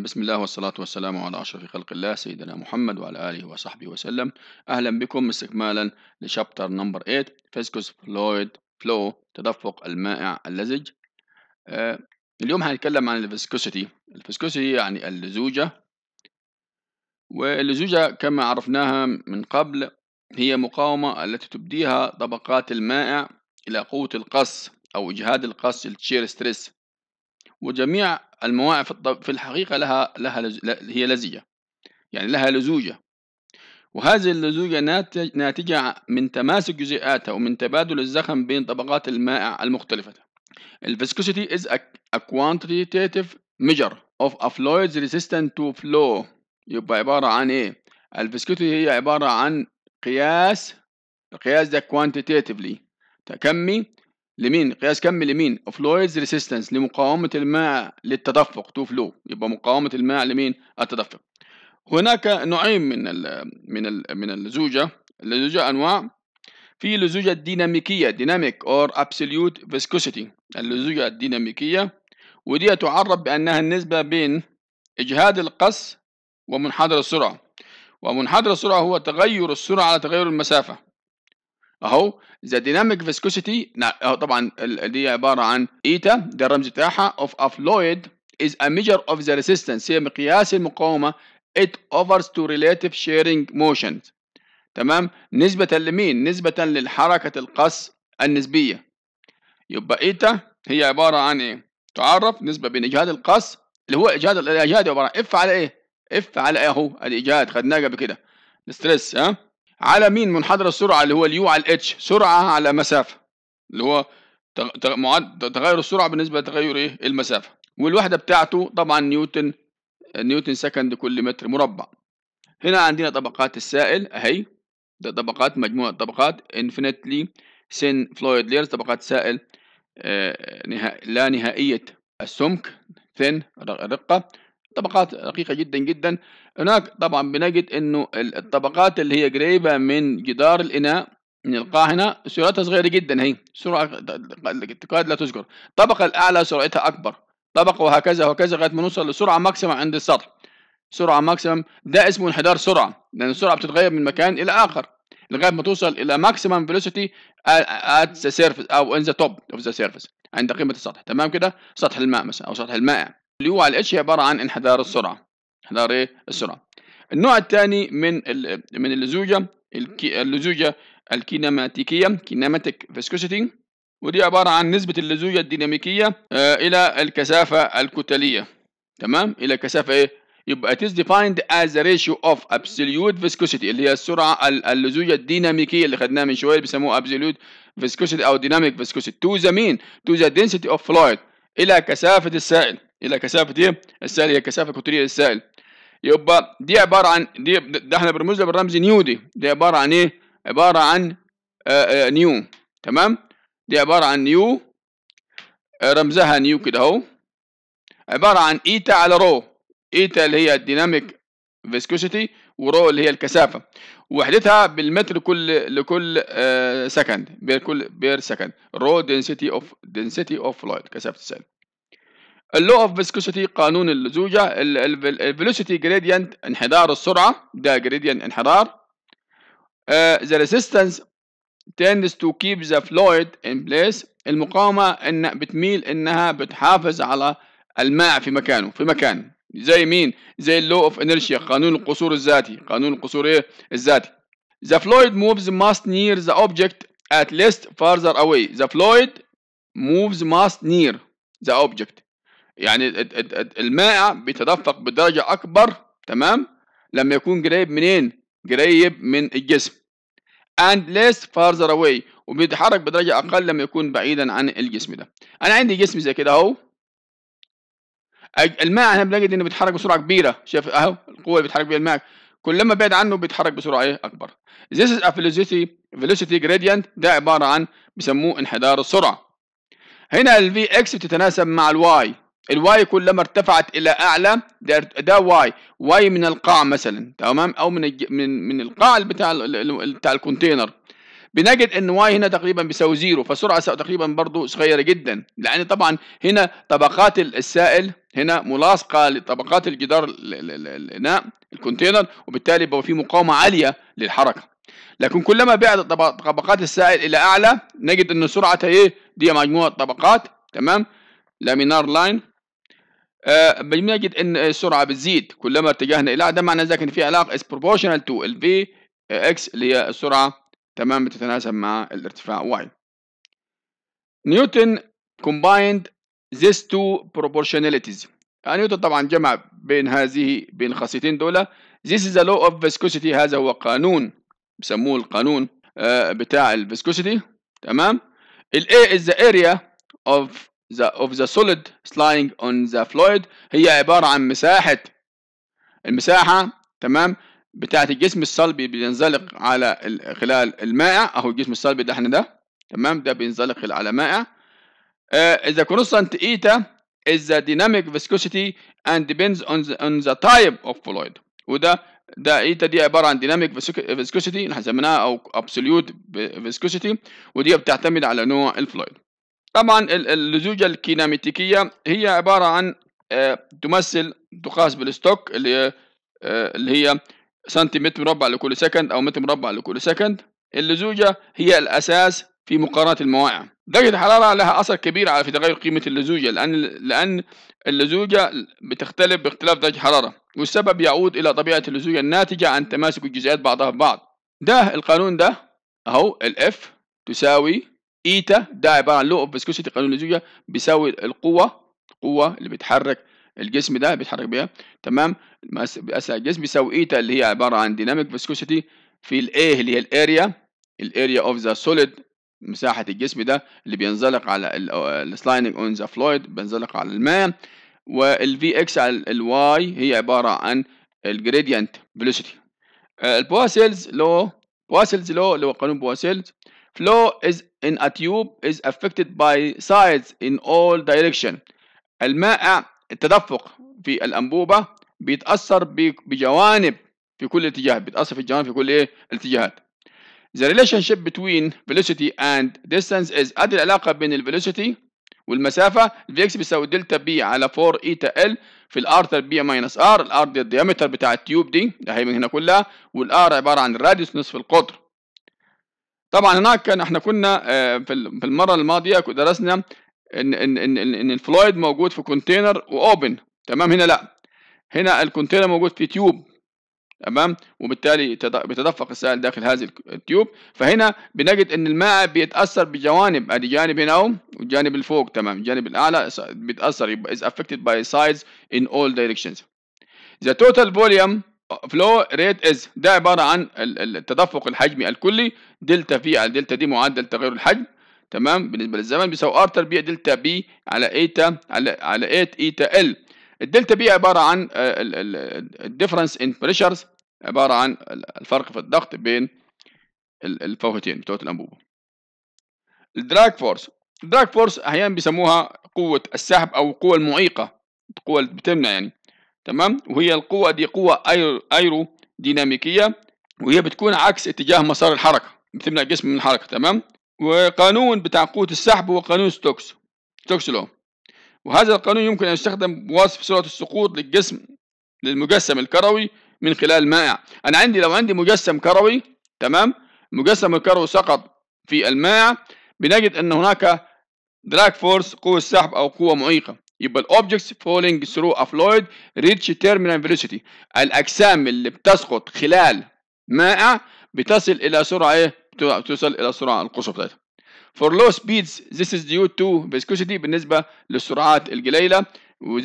بسم الله والصلاة والسلام على أشرف خلق الله سيدنا محمد وعلى آله وصحبه وسلم أهلا بكم استكمالا لشابتر نمبر 8 فيسكوس فلويد فلو تدفق المائع اللزج آه، اليوم هنتكلم عن الفيسكوسيتي الفيسكوسيتي يعني اللزوجة واللزوجة كما عرفناها من قبل هي مقاومة التي تبديها طبقات المائع إلى قوة القص أو إجهاد القص الشير ستريس وجميع المواعي في الحقيقة لها, لها لز... هي لزجة يعني لها لزوجة وهذه اللزوجة ناتجة من تماسك جزيئاتها ومن تبادل الزخم بين طبقات المائع المختلفة viscosity is a, quantitative measure of a fluid's resistance to flow يبقى عبارة عن ايه viscosity هي عبارة عن قياس القياس ده quantitatively تكمي لمين قياس كم لمين فلويدز لويدز ريسيستنس لمقاومه الماء للتدفق تو فلو يبقى مقاومه الماء لمين التدفق هناك نوعين من الـ من الـ من اللزوجه اللزوجه انواع في لزوجه ديناميكيه ديناميك اور ابسوليوت فيسكوسيتي اللزوجه الديناميكيه ودي تعرف بانها النسبه بين اجهاد القص ومنحدر السرعه ومنحدر السرعه هو تغير السرعه على تغير المسافه اهو ذا ديناميك فيسكوسيتي طبعا دي عباره عن ايتا ده الرمز بتاعها اوف a fluid is a measure of the resistance هي مقياس المقاومه it offers to relative شيرنج motions تمام نسبة لمين نسبة للحركة القص النسبية يبقى ايتا هي عبارة عن ايه تعرف نسبة بين اجهاد القص اللي هو اجهاد الاجهاد عبارة عن اف على ايه اف على ايه اهو الاجهاد خدناه قبل كده الستريس ها على مين منحدر السرعه اللي هو اليو على الاتش سرعه على مسافه اللي هو تغير السرعه بالنسبه لتغير ايه المسافه والوحده بتاعته طبعا نيوتن نيوتن سكند كل متر مربع هنا عندنا طبقات السائل اهي ده طبقات مجموعه طبقات infinitely سين فلويد layers طبقات سائل آه نها... لا نهائيه السمك ثن الرقه طبقات رقيقة جدا جدا هناك طبعا بنجد انه الطبقات اللي هي قريبة من جدار الاناء من هنا سرعتها صغيرة جدا هي سرعة تكاد لا تذكر الطبقة الأعلى سرعتها أكبر طبقة وهكذا وهكذا لغاية ما نوصل لسرعة ماكسيمم عند السطح سرعة ماكسيمم ده اسمه انحدار سرعة لأن السرعة بتتغير من مكان إلى آخر لغاية ما توصل إلى ماكسيمم فيلوسيتي ات the أو إن ذا توب أوف ذا سيرفيس عند قمة السطح تمام كده سطح الماء مثلا أو سطح المائع اللي هو على الاتش عباره عن انحدار السرعه انحدار ايه السرعه النوع الثاني من من اللزوجه اللزوجه الكينماتيكيه كينماتيك فيسكوسيتي ودي عباره عن نسبه اللزوجه الديناميكيه آه، الى الكثافه الكتليه تمام الى كثافه ايه يبقى it is defined as the ratio of absolute viscosity اللي هي السرعة اللزوجة الديناميكية اللي خدناها من شوية بيسموها absolute viscosity أو dynamic viscosity to the mean to the density of fluid إلى كثافة السائل الى كثافه ايه السائل هي الكثافه القطريه للسائل يبقى دي عباره عن دي ده احنا بنرمز لها بالرمز نيو دي دي عباره عن ايه عباره عن آآ آه، آآ آه، نيو تمام دي عباره عن نيو آه، رمزها نيو كده اهو عباره عن ايتا على رو ايتا اللي هي الديناميك فيسكوسيتي ورو اللي هي الكثافه وحدتها بالمتر كل لكل سكند بير كل بير سكند رو دنسيتي اوف دنسيتي اوف لايت كثافه السائل اللو اوف فيسكوسيتي قانون اللزوجه الفيلوسيتي جريدينت انحدار السرعه ده جريدينت انحدار ذا آه، ريزيستنس tends to keep the فلويد in place المقاومه ان بتميل انها بتحافظ على الماء في مكانه في مكانه زي مين زي اللو اوف انرشيا قانون القصور الذاتي قانون القصور ايه الذاتي the فلويد moves must near the object at least فارذر away the فلويد moves must near the object يعني المائع بيتدفق بدرجة أكبر تمام لما يكون قريب منين؟ قريب من الجسم and less farther away وبيتحرك بدرجة أقل لما يكون بعيدا عن الجسم ده أنا عندي جسم زي كده أهو الماء هنا بنجد انه بيتحرك بسرعه كبيره شايف اهو القوه اللي بيتحرك بها الماء كلما بعد عنه بيتحرك بسرعه ايه اكبر this is a velocity velocity gradient ده عباره عن بيسموه انحدار السرعه هنا ال vx بتتناسب مع ال y الواي كلما ارتفعت الى اعلى ده, ده واي واي من القاع مثلا تمام او من من من القاع بتاع بتاع الكونتينر بنجد ان واي هنا تقريبا بيساوي زيرو فسرعه تقريبا برضو صغيره جدا لان طبعا هنا طبقات السائل هنا ملاصقه لطبقات الجدار الاناء الكونتينر وبالتالي بقى في مقاومه عاليه للحركه لكن كلما بعد طبقات السائل الى اعلى نجد ان سرعه ايه دي مجموعه طبقات تمام لامينار لاين آه، بنجد ان السرعه بتزيد كلما اتجهنا الى ده معنى ذلك ان في علاقه از بروبوشنال تو ال اكس آه، اللي هي السرعه تمام بتتناسب مع الارتفاع واي نيوتن كومبايند ذيس تو بروبوشناليتيز نيوتن طبعا جمع بين هذه بين الخاصيتين دول ذيس از لو اوف فيسكوسيتي هذا هو قانون بسموه القانون آه، بتاع الفيسكوسيتي تمام الاي از اريا اوف the of the solid sliding on the fluid هي عبارة عن مساحة المساحة تمام بتاعة الجسم الصلبي بينزلق على خلال المائع أهو الجسم الصلبي ده احنا ده تمام ده بينزلق على مائع uh, constant eta is the dynamic viscosity and depends on the, on the type of fluid وده ده ايتا دي عباره عن ديناميك فيسكوسيتي احنا سميناها او absolute فيسكوسيتي ودي بتعتمد على نوع الفلويد طبعا اللزوجة الكيناميتيكية هي عبارة عن آه، تمثل تقاس بالستوك اللي آه، اللي هي سنتيمتر مربع لكل سكند أو متر مربع لكل سكند اللزوجة هي الأساس في مقارنة المواقع درجة الحرارة لها أثر كبير على في تغير قيمة اللزوجة لأن لأن اللزوجة بتختلف باختلاف درجة الحرارة والسبب يعود إلى طبيعة اللزوجة الناتجة عن تماسك الجزيئات بعضها ببعض ده القانون ده أهو الإف تساوي ايتا ده عباره عن لو اوف فيسكوسيتي قانون اللزوجيه بيساوي القوه القوه اللي بتحرك الجسم ده بيتحرك بيها تمام اسع الجسم بيساوي ايتا اللي هي عباره عن ديناميك فيسكوسيتي في الايه اللي هي الاريا الاريا اوف ذا سوليد مساحه الجسم ده اللي بينزلق على السلايدنج اون ذا فلويد بينزلق على الماء والفي اكس على الواي هي عباره عن الجريدينت فيلوسيتي آه، البواسيلز لو بواسيلز لو اللي هو قانون بواسيلز flow is in a tube is affected by sides in all direction الماء التدفق في الأنبوبة بيتأثر بجوانب في كل اتجاه بيتأثر في الجوانب في كل إيه؟ الاتجاهات The relationship between velocity and distance is أدي العلاقة بين ال velocity والمسافة ال vx بيساوي دلتا بي على 4 ايتا ال في R تربيع ماينس ال R دي الديامتر بتاع التيوب دي ده هي من هنا كلها R عبارة عن الراديوس نصف القطر طبعا هناك كان احنا كنا آه، في المره الماضيه درسنا ان ان ان ان الفلويد موجود في كونتينر واوبن تمام هنا لا هنا الكونتينر موجود في تيوب تمام وبالتالي بتدفق السائل داخل هذه التيوب فهنا بنجد ان الماء بيتاثر بجوانب ادي جانب هنا اهو والجانب اللي فوق تمام الجانب الاعلى بيتاثر يبقى is affected by sides in all directions the total volume فلو ريت از ده عبارة عن التدفق الحجمي الكلي دلتا في على دلتا دي معدل تغير الحجم تمام بالنسبة للزمن بيساوي ار تربيع دلتا بي على ايتا على على ايت ايتا e ال الدلتا بي عبارة عن الديفرنس ان بريشرز عبارة عن الفرق في الضغط بين الفوهتين بتوع الأنبوبة الدراج فورس الدراج فورس أحيانا بيسموها قوة السحب أو القوة المعيقة القوة اللي بتمنع يعني تمام وهي القوة دي قوة ايرو, أيرو ديناميكية وهي بتكون عكس اتجاه مسار الحركة بتمنع الجسم من الحركة تمام وقانون بتاع قوة السحب هو قانون ستوكس ستوكس لو وهذا القانون يمكن أن يستخدم بوصف سرعة السقوط للجسم للمجسم الكروي من خلال المائع أنا عندي لو عندي مجسم كروي تمام مجسم الكروي سقط في المائع بنجد أن هناك دراك فورس قوة سحب أو قوة معيقة يبقى الاوبجكتس فولينج ثرو ا فلويد ريتش تيرمينال فيلوسيتي الاجسام اللي بتسقط خلال مائع بتصل الى سرعه ايه بتوصل الى السرعه القصوى بتاعتها for low speeds this is due to viscosity بالنسبه للسرعات القليله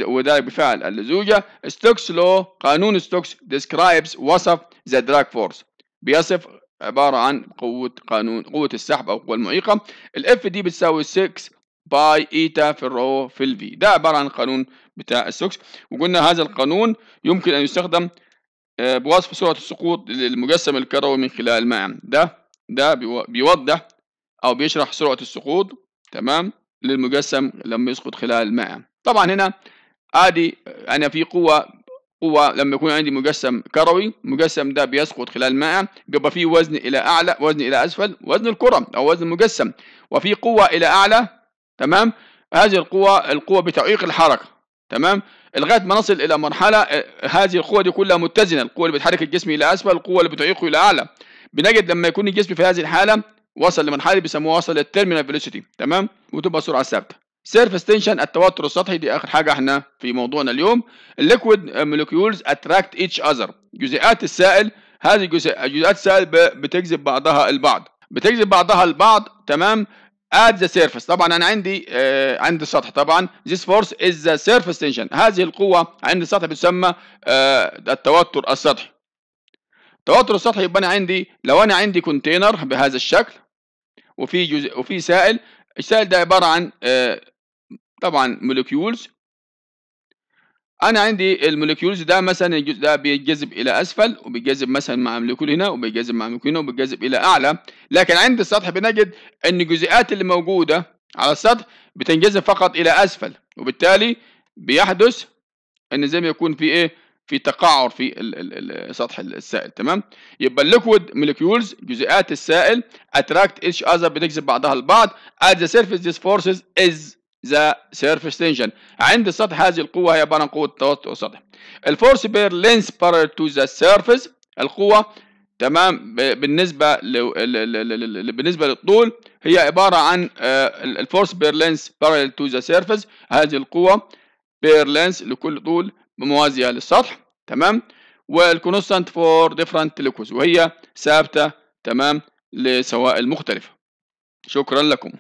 وذلك بفعل اللزوجه ستوكس لو قانون ستوكس describes وصف the drag force بيصف عباره عن قوه قانون قوه السحب او القوه المعيقه الاف دي بتساوي 6 باي ايتا في الرو في الفي ده عبارة عن قانون بتاع السوكس وقلنا هذا القانون يمكن أن يستخدم آه، بوصف سرعة السقوط للمجسم الكروي من خلال الماء ده ده بيوضح أو بيشرح سرعة السقوط تمام للمجسم لما يسقط خلال الماء طبعا هنا عادي آه، أنا في قوة قوة لما يكون عندي مجسم كروي المجسم ده بيسقط خلال الماء بيبقى فيه وزن إلى أعلى وزن إلى أسفل وزن الكرة أو وزن المجسم وفي قوة إلى أعلى تمام هذه القوة القوة بتعيق الحركة تمام لغاية ما نصل إلى مرحلة آه، هذه القوة دي كلها متزنة القوة اللي بتحرك الجسم إلى أسفل القوة اللي بتعيقه إلى أعلى بنجد لما يكون الجسم في هذه الحالة وصل لمرحلة بيسموها وصل للترمينال فيلوسيتي تمام وتبقى سرعة ثابتة سيرفس تنشن التوتر السطحي دي اخر حاجه احنا في موضوعنا اليوم الليكويد مولكيولز اتراكت ايتش اذر جزيئات السائل هذه جزيئات السائل بتجذب بعضها البعض بتجذب بعضها البعض تمام at the surface طبعا انا عندي آه عند السطح طبعا this force is the surface tension هذه القوه عند السطح بتسمى آه التوتر السطحي التوتر السطحي يبقى انا عندي لو انا عندي كونتينر بهذا الشكل وفي جزء وفي سائل السائل ده عباره عن آه طبعا مولكيولز انا عندي الموليكيولز ده مثلا الجزء ده بيتجذب الى اسفل وبيتجذب مثلا مع موليكول هنا وبيتجذب مع موليكول هنا وبيتجذب الى اعلى لكن عند السطح بنجد ان الجزيئات اللي موجوده على السطح بتنجذب فقط الى اسفل وبالتالي بيحدث ان زي ما يكون في ايه في تقعر في ال ال ال سطح السائل تمام يبقى الليكويد موليكيولز جزيئات السائل اتراكت اتش اذر بتجذب بعضها البعض at the surface these forces is ذا سيرفيس تنشن عند السطح هذه القوة هي عبارة عن قوة توسع السطح الفورس بير لينس بارل تو ذا سيرفيس القوة تمام بالنسبة بالنسبة للطول هي عبارة عن الفورس بير لينس بارل تو ذا سيرفيس هذه القوة بير لينس لكل طول موازية للسطح تمام والكونستانت فور ديفرنت ليكوز وهي ثابتة تمام لسوائل مختلفه شكرا لكم